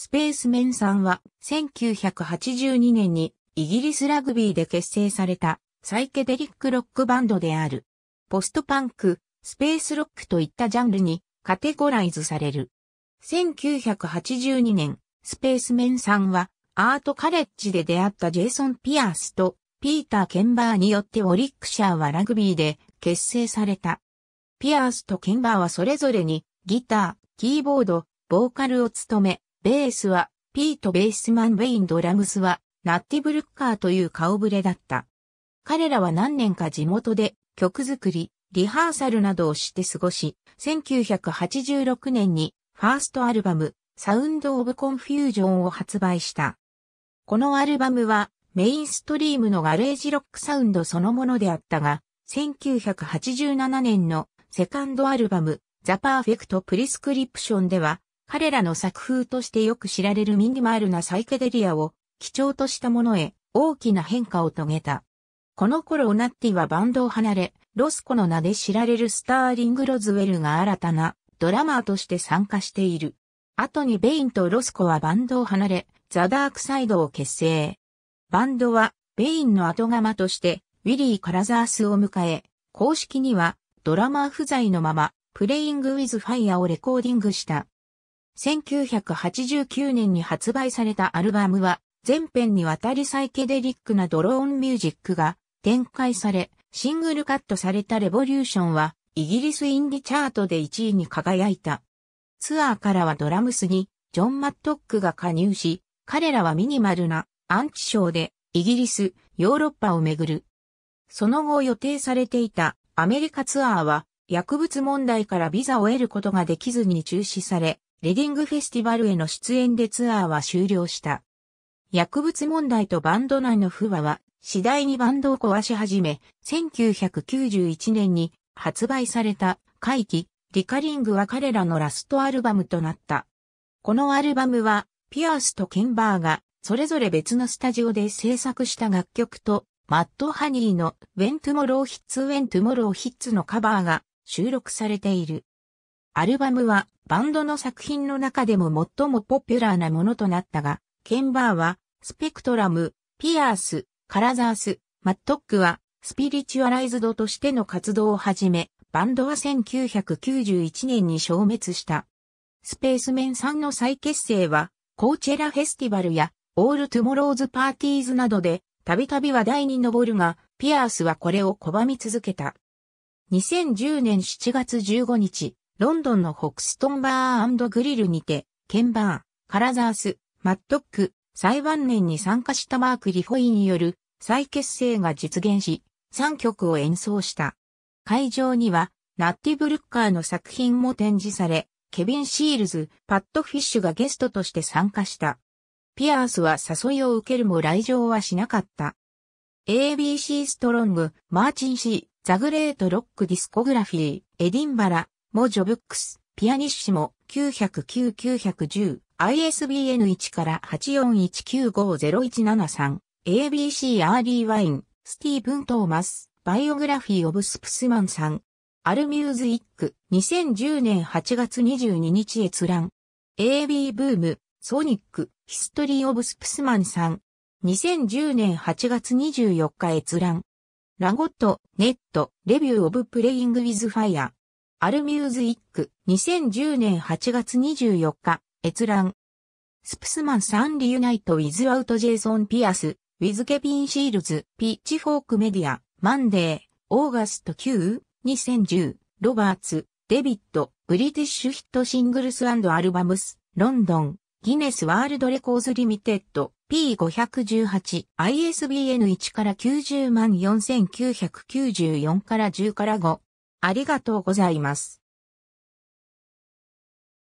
スペースメンさんは1982年にイギリスラグビーで結成されたサイケデリックロックバンドである。ポストパンク、スペースロックといったジャンルにカテゴライズされる。1982年、スペースメンさんはアートカレッジで出会ったジェイソン・ピアースとピーター・ケンバーによってオリックシャーはラグビーで結成された。ピアースとケンバーはそれぞれにギター、キーボード、ボーカルを務め、ベースは、ピート・ベースマン・ウェイン・ドラムスは、ナッティ・ブルッカーという顔ぶれだった。彼らは何年か地元で曲作り、リハーサルなどをして過ごし、1986年にファーストアルバム、サウンド・オブ・コンフュージョンを発売した。このアルバムはメインストリームのガレージロックサウンドそのものであったが、1987年のセカンドアルバム、ザ・パーフェクト・プリスクリプションでは、彼らの作風としてよく知られるミニマルなサイケデリアを基調としたものへ大きな変化を遂げた。この頃オナッティはバンドを離れ、ロスコの名で知られるスターリング・ロズウェルが新たなドラマーとして参加している。後にベインとロスコはバンドを離れ、ザ・ダークサイドを結成。バンドはベインの後釜としてウィリー・カラザースを迎え、公式にはドラマー不在のままプレイング・ウィズ・ファイアをレコーディングした。1989年に発売されたアルバムは、全編にわたりサイケデリックなドローンミュージックが展開され、シングルカットされたレボリューションは、イギリスインディチャートで1位に輝いた。ツアーからはドラムスに、ジョン・マットックが加入し、彼らはミニマルなアンチショーで、イギリス、ヨーロッパを巡る。その後予定されていたアメリカツアーは、薬物問題からビザを得ることができずに中止され、レディングフェスティバルへの出演でツアーは終了した。薬物問題とバンド内の不和は、次第にバンドを壊し始め、1991年に発売された回帰、リカリングは彼らのラストアルバムとなった。このアルバムは、ピアースとケンバーが、それぞれ別のスタジオで制作した楽曲と、マット・ハニーの When Tomorrow Hits When Tomorrow Hits のカバーが収録されている。アルバムはバンドの作品の中でも最もポピュラーなものとなったが、ケンバーは、スペクトラム、ピアース、カラザース、マットックは、スピリチュアライズドとしての活動を始め、バンドは1991年に消滅した。スペースメンさんの再結成は、コーチェラフェスティバルや、オールトゥモローズパーティーズなどで、たびたび話題に上るが、ピアースはこれを拒み続けた。2010年7月15日、ロンドンのホクストンバーグリルにて、ケンバーカラザース、マットック、最晩年に参加したマーク・リフォイによる再結成が実現し、3曲を演奏した。会場には、ナッティ・ブルッカーの作品も展示され、ケビン・シールズ、パッド・フィッシュがゲストとして参加した。ピアースは誘いを受けるも来場はしなかった。ABC ストロング、マーチン・シー、ザ・グレート・ロック・ディスコグラフィー、エディンバラ、モジョブックス、ピアニッシモ、909-910、ISBN1 から8 4 1 9 5 0 1 7 3 ABC アーリーワイン、スティーブン・トーマス、バイオグラフィー・オブ・スプスマンさん、アルミューズ・イック、2010年8月22日閲覧、AB ブーム、ソニック、ヒストリー・オブ・スプスマンさん、2010年8月24日閲覧、ラゴット、ネット、レビュー・オブ・プレイング・ウィズ・ファイア、アルミューズイック、2010年8月24日、閲覧。スプスマンサンリユナイトウィズアウトジェイソン・ピアス、ウィズ・ケビン・シールズ、ピッチフォーク・メディア、マンデー、オーガスト9、2010、ロバーツ、デビット、ブリティッシュヒットシングルスアルバムス、ロンドン、ギネスワールドレコーズリミテッド、P518、ISBN1 から90万4994から10から5。ありがとうございます。